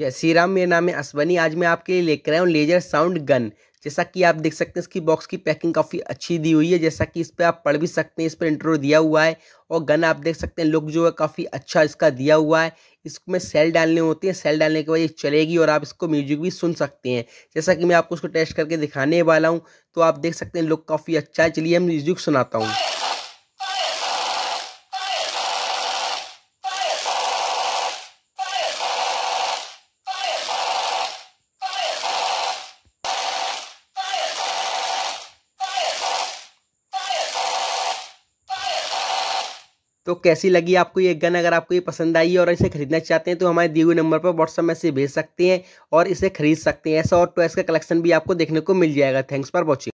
जय श्री राम मेरा नाम है असवनी आज मैं आपके लिए लेकर आया हूँ लेजर साउंड गन जैसा कि आप देख सकते हैं इसकी बॉक्स की पैकिंग काफ़ी अच्छी दी हुई है जैसा कि इस पर आप पढ़ भी सकते हैं इस पर इंटरव्यू दिया हुआ है और गन आप देख सकते हैं लुक जो है काफ़ी अच्छा इसका दिया हुआ है इसमें सेल डालने होते हैं सेल डालने के बाद ये चलेगी और आप इसको म्यूजिक भी सुन सकते हैं जैसा कि मैं आपको उसको टेस्ट करके दिखाने वाला हूँ तो आप देख सकते हैं लुक काफ़ी अच्छा है चलिए मैं म्यूजिक सुनाता हूँ तो कैसी लगी आपको ये गन अगर आपको ये पसंद आई और इसे खरीदना चाहते हैं तो हमारे दिए हुए नंबर पर व्हाट्सअप मैसेज भेज सकते हैं और इसे खरीद सकते हैं ऐसा और टॉयस का कलेक्शन भी आपको देखने को मिल जाएगा थैंक्स फॉर वॉचिंग